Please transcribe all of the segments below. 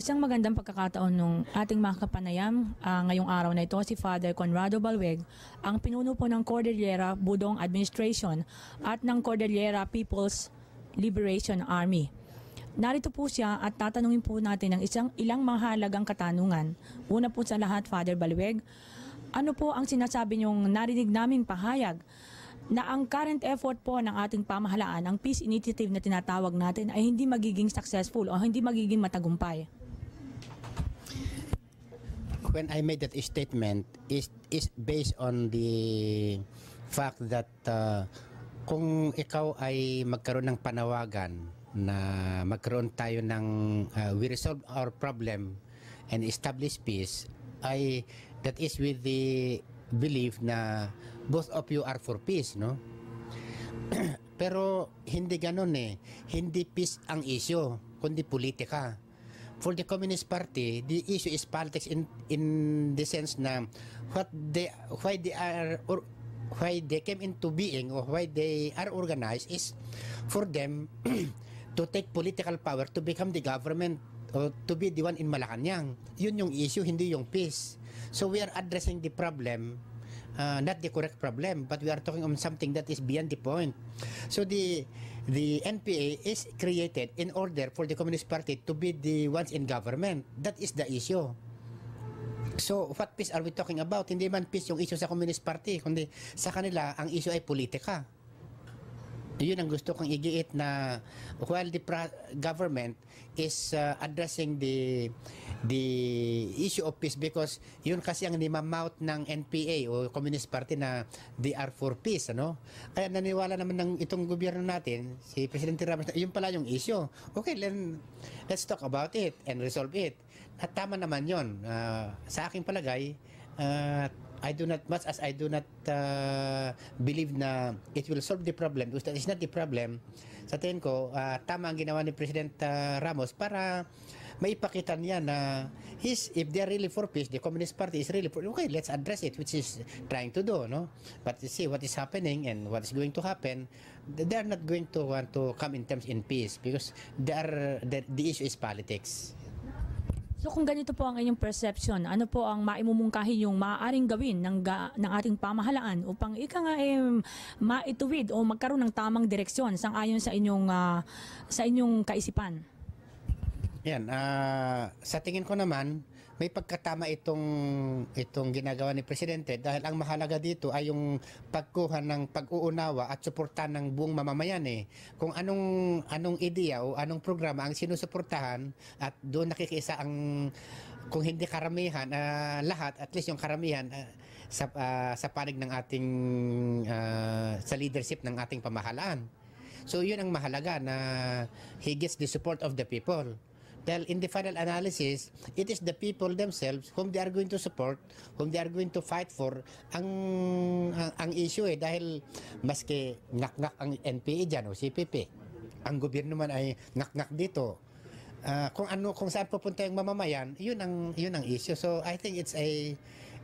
Isang magandang pagkakataon ng ating mga kapanayam uh, ngayong araw na ito si Father Conrado Balweg, ang pinuno po ng Cordillera Budong Administration at ng Cordillera People's Liberation Army. Narito po siya at tatanungin po natin ang isang ilang mahalagang katanungan. Una po sa lahat, Father Balweg, ano po ang sinasabi niyong narinig naming pahayag na ang current effort po ng ating pamahalaan, ang peace initiative na tinatawag natin ay hindi magiging successful o hindi magiging matagumpay? when I made that statement is is based on the fact that uh, kung ikaw ay magkaroon ng panawagan na magkaroon tayo ng uh, we resolve our problem and establish peace ay that is with the belief na both of you are for peace no pero hindi ganun eh hindi peace ang issue kundi politika for the Communist Party, the issue is politics in in the sense na what they why they are or why they came into being or why they are organized is for them to take political power to become the government or to be the one in Malacanang. Yun yung issue, hindi yung peace. So we are addressing the problem uh, not the correct problem but we are talking on something that is beyond the point so the the NPA is created in order for the Communist Party to be the ones in government. That is the issue. So, what peace are we talking about? Hindi man peace yung issue sa Communist Party, kundi sa kanila, ang issue ay politika. Yun ang gusto kong igiit na while the government is uh, addressing the the issue of peace because yun kasi ang nimamouth ng NPA o Communist Party na they are for peace ano kaya naniwala naman ng itong gobyerno natin si Presidente Ramos na yun pala yung issue okay then let's talk about it and resolve it at tama naman yun uh, sa aking palagay uh, I do not, much as I do not uh, believe na it will solve the problem, because that is not the problem, sa tingin ko, uh, tama ang ginawa ni President uh, Ramos para maipakita niya na his, if they are really for peace, the Communist Party is really for, okay, let's address it, which is trying to do, no? But you see what is happening and what is going to happen, they are not going to want to come in terms in peace because they are, the, the issue is politics. So kung ganito po ang inyong perception, ano po ang maimumungkahi yung maaaring gawin ng, ga, ng ating pamahalaan upang ika nga eh, maituwid o magkaroon ng tamang direksyon sang ayon sa inyong, uh, sa inyong kaisipan? Yan, uh, sa tingin ko naman, may pagkatama itong itong ginagawa ni presidente dahil ang mahalaga dito ay yung pagkuha ng pag-uunawa at suporta ng buong mamamayan eh. Kung anong anong ideya o anong programa ang sinusuportahan at doon nakikiisa ang kung hindi karamihan uh, lahat at least yung karamihan uh, sa uh, sa panig ng ating uh, sa leadership ng ating pamahalaan. So yun ang mahalaga na he gets the support of the people tell in the final analysis, it is the people themselves whom they are going to support, whom they are going to fight for ang ang, ang issue eh dahil maski ngak-ngak ang NPA diyan o CPP. Ang gobyerno man ay ngak-ngak dito. Uh, kung ano kung saan pupunta yung mamamayan, yun ang yun ang issue. So I think it's a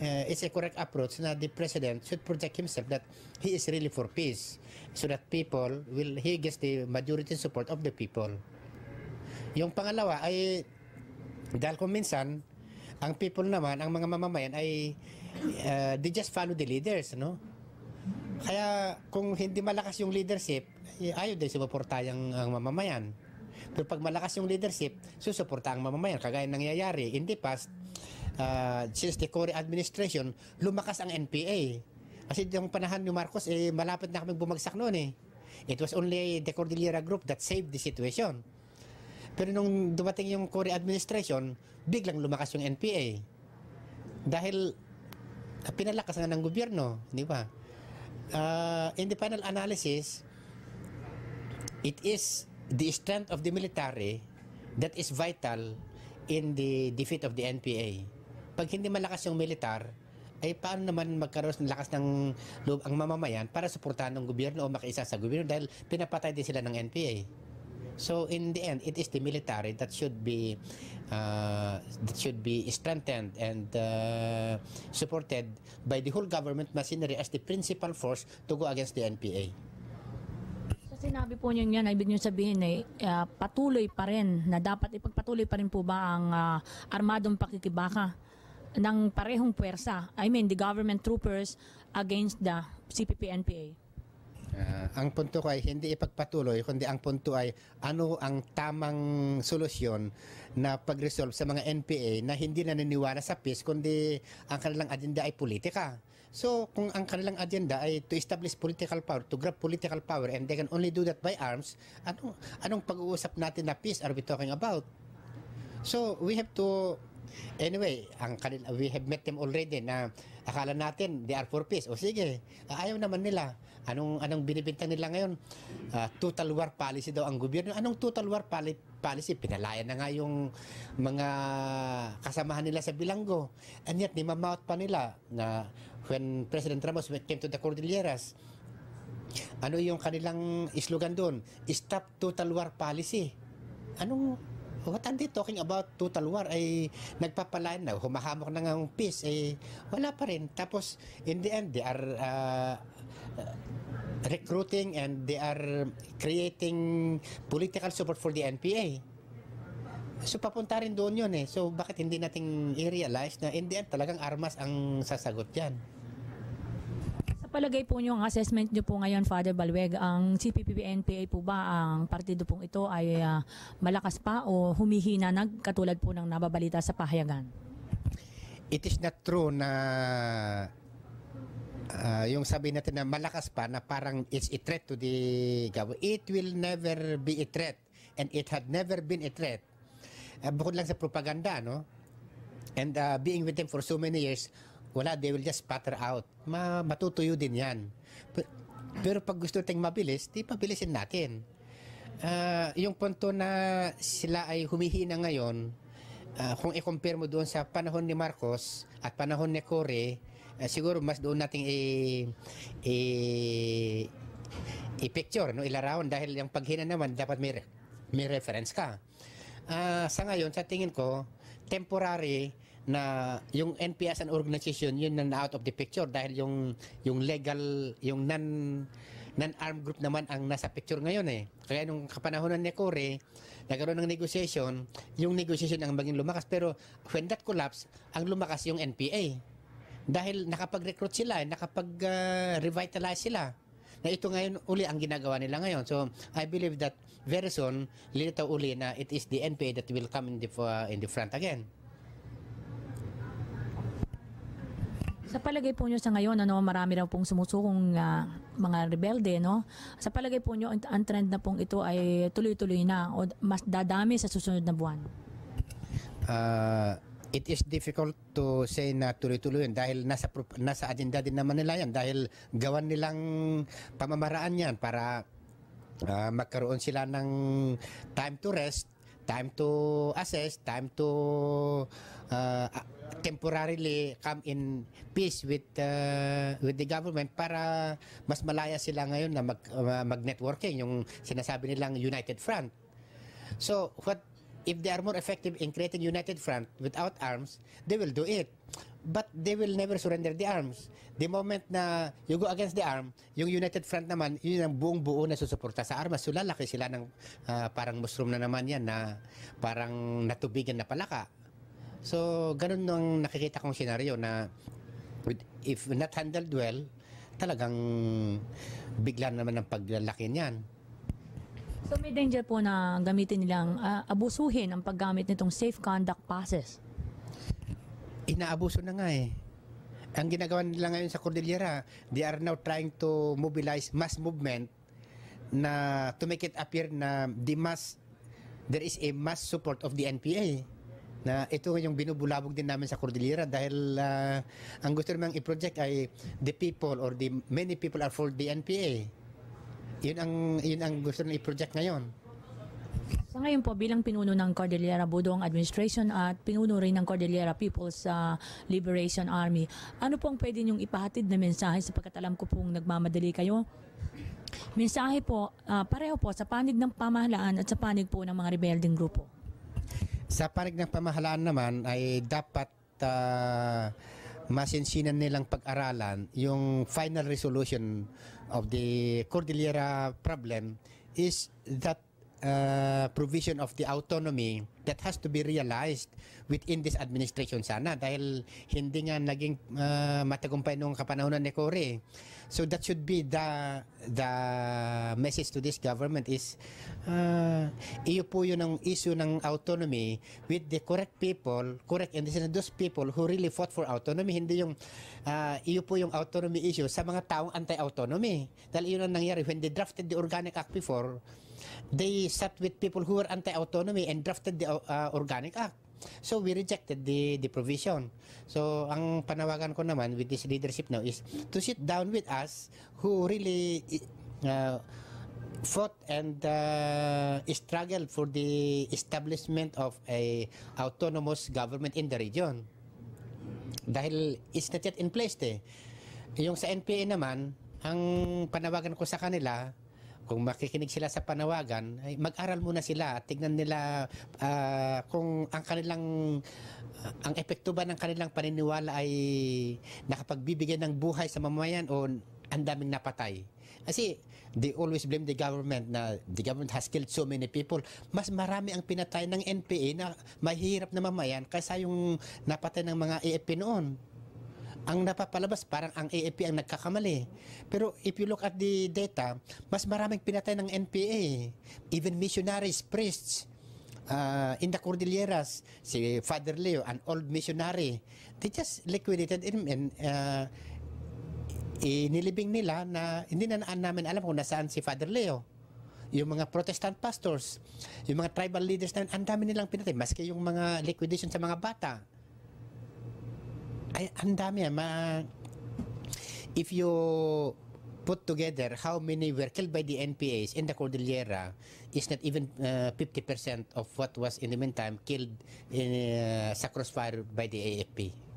uh, it's a correct approach na the president should project himself that he is really for peace so that people will he gets the majority support of the people. Yung pangalawa ay dahil kung minsan ang people naman, ang mga mamamayan ay uh, they just follow the leaders, no? Kaya kung hindi malakas yung leadership, eh, ayaw din sumuporta yung ang mamamayan. Pero pag malakas yung leadership, susuporta ang mamamayan. Kagaya nangyayari in the past, uh, since the Cory administration, lumakas ang NPA. Kasi yung panahon ni Marcos, eh, malapit na kami bumagsak noon eh. It was only the Cordillera Group that saved the situation. Pero nung dumating yung Cory administration, biglang lumakas yung NPA. Dahil ah, pinalakas na ng gobyerno, di ba? Uh, in the final analysis, it is the strength of the military that is vital in the defeat of the NPA. Pag hindi malakas yung militar, ay paano naman magkaroon ng lakas ng loob ang mamamayan para suportahan ng gobyerno o makiisa sa gobyerno dahil pinapatay din sila ng NPA. So in the end, it is the military that should be uh, that should be strengthened and uh, supported by the whole government machinery as the principal force to go against the NPA. So sinabi po niyo yan, ibig niyo sabihin eh, uh, patuloy pa rin na dapat ipagpatuloy pa rin po ba ang uh, armadong pakikibaka ng parehong puwersa, I mean the government troopers against the CPP-NPA? Uh, ang punto ko ay hindi ipagpatuloy, kundi ang punto ay ano ang tamang solusyon na pag-resolve sa mga NPA na hindi naniniwala sa peace, kundi ang kanilang agenda ay politika. So, kung ang kanilang agenda ay to establish political power, to grab political power, and they can only do that by arms, ano, anong pag-uusap natin na peace are we talking about? So, we have to Anyway, ang kanila, we have met them already na akala natin they are for peace. O sige, ayaw naman nila. Anong anong binibintang nila ngayon? Uh, total war policy daw ang gobyerno. Anong total war pali- policy? Pinalayan na nga yung mga kasamahan nila sa bilanggo. And yet, nimamouth pa nila na when President Ramos came to the Cordilleras, ano yung kanilang slogan doon? Stop total war policy. Anong what are they talking about total war ay nagpapalain na humahamok na ng peace ay eh, wala pa rin tapos in the end they are uh, recruiting and they are creating political support for the NPA. So papunta rin doon yun eh. So bakit hindi natin i-realize na in the end talagang armas ang sasagot dyan? Sa palagay po niyo, ang assessment niyo po ngayon, Father Balweg, ang CPPB-NPA po ba, ang partido pong ito ay uh, malakas pa o humihina na katulad po ng nababalita sa pahayagan? It is not true na uh, yung sabi natin na malakas pa na parang it's a threat to the government. It will never be a threat and it had never been a threat. Uh, bukod lang sa propaganda, no? And uh, being with them for so many years, wala, they will just spatter out. Ma matutuyo din yan. P pero pag gusto nating mabilis, di pabilisin natin. Uh, yung punto na sila ay humihina ngayon, uh, kung i-compare mo doon sa panahon ni Marcos at panahon ni Corey, eh, siguro mas doon nating i, i i-picture, no, ilarawan dahil yung paghina naman dapat may, may reference ka. Uh, sa ngayon, sa tingin ko, temporary na yung NPS and organization yun na out of the picture dahil yung yung legal yung non non armed group naman ang nasa picture ngayon eh kaya nung kapanahonan ni Kore nagkaroon ng negotiation yung negotiation ang maging lumakas pero when that collapse ang lumakas yung NPA dahil nakapag-recruit sila, nakapag-revitalize sila. Na ito ngayon uli ang ginagawa nila ngayon. So, I believe that very soon, lilitaw uli na it is the NPA that will come in the, uh, in the front again. Sa palagay po nyo sa ngayon, ano, marami raw pong sumusukong uh, mga rebelde, no? Sa palagay po nyo, ang trend na pong ito ay tuloy-tuloy na o mas dadami sa susunod na buwan? Uh, it is difficult to say na tuloy-tuloy yun dahil nasa, nasa agenda din naman nila yan dahil gawan nilang pamamaraan yan para uh, magkaroon sila ng time to rest, time to assess, time to uh, temporarily come in peace with uh, with the government para mas malaya sila ngayon na mag uh, mag-networking yung sinasabi nilang united front. So what If they are more effective in creating united front without arms, they will do it. But they will never surrender the arms. The moment na you go against the arm, yung united front naman, yun ang buong buo na susuporta sa armas. So lalaki sila ng uh, parang mushroom na naman yan na parang natubigan na palaka. So ganun ang nakikita kong senaryo na with, if not handled well, talagang bigla naman ang paglalaki niyan. So may danger po na gamitin nilang uh, abusuhin ang paggamit nitong safe conduct passes? Inaabuso na nga eh. Ang ginagawa nila ngayon sa Cordillera, they are now trying to mobilize mass movement na to make it appear na the mass there is a mass support of the NPA na ito yung binubulabog din namin sa Cordillera dahil uh, ang gusto naman i-project ay the people or the many people are for the NPA. Yun ang, yun ang gusto na i-project ngayon. Sa ngayon po, bilang pinuno ng Cordillera Budong Administration at pinuno rin ng Cordillera People's uh, Liberation Army, ano po ang pwede niyong ipahatid na mensahe sapagkat alam ko pong nagmamadali kayo? Mensahe po, uh, pareho po sa panig ng pamahalaan at sa panig po ng mga rebelding grupo. Sa panig ng pamahalaan naman ay dapat uh, ah, masinsinan nilang pag-aralan yung final resolution of the Cordillera problem is that uh, provision of the autonomy that has to be realized within this administration sana dahil hindi nga naging uh, matagumpay noong kapanahon ni Cory. So that should be the the message to this government is uh, iyo po yun ang issue ng autonomy with the correct people, correct and this is those people who really fought for autonomy, hindi yung uh, iyo po yung autonomy issue sa mga taong anti-autonomy. Dahil yun ang nangyari when they drafted the Organic Act before, They sat with people who were anti-autonomy and drafted the uh, Organic Act. So we rejected the, the provision. So ang panawagan ko naman with this leadership now is to sit down with us who really uh, fought and uh, struggled for the establishment of a autonomous government in the region. Dahil it's not yet in place eh. Yung sa NPA naman, ang panawagan ko sa kanila, kung makikinig sila sa panawagan, ay mag-aral muna sila at tignan nila uh, kung ang kanilang uh, ang epekto ba ng kanilang paniniwala ay nakapagbibigay ng buhay sa mamamayan o ang daming napatay. Kasi they always blame the government na the government has killed so many people. Mas marami ang pinatay ng NPA na mahirap na mamayan kaysa yung napatay ng mga AFP noon ang napapalabas parang ang AFP ang nagkakamali. Pero if you look at the data, mas maraming pinatay ng NPA. Even missionaries, priests, uh, in the Cordilleras, si Father Leo, an old missionary, they just liquidated him and uh, inilibing nila na hindi na namin alam kung nasaan si Father Leo. Yung mga Protestant pastors, yung mga tribal leaders na ang dami nilang pinatay, maski yung mga liquidation sa mga bata ay, ang dami ah, Ma, if you put together how many were killed by the NPAs in the Cordillera is not even uh, ah, 50% of what was in the meantime killed in, uh, sa crossfire by the AFP.